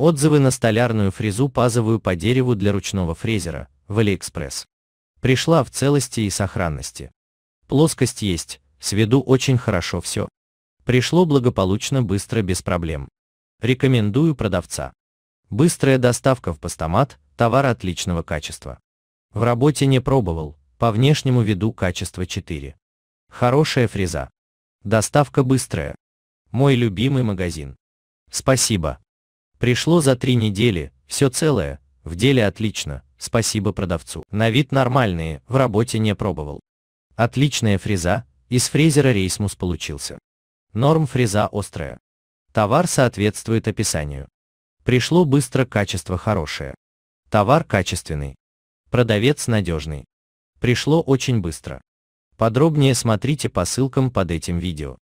Отзывы на столярную фрезу пазовую по дереву для ручного фрезера в Алиэкспресс. Пришла в целости и сохранности. Плоскость есть, с виду очень хорошо все. Пришло благополучно, быстро, без проблем. Рекомендую продавца. Быстрая доставка в постамат, товар отличного качества. В работе не пробовал, по внешнему виду качество 4. Хорошая фреза. Доставка быстрая. Мой любимый магазин. Спасибо. Пришло за три недели, все целое, в деле отлично, спасибо продавцу. На вид нормальные, в работе не пробовал. Отличная фреза, из фрезера рейсмус получился. Норм фреза острая. Товар соответствует описанию. Пришло быстро, качество хорошее. Товар качественный. Продавец надежный. Пришло очень быстро. Подробнее смотрите по ссылкам под этим видео.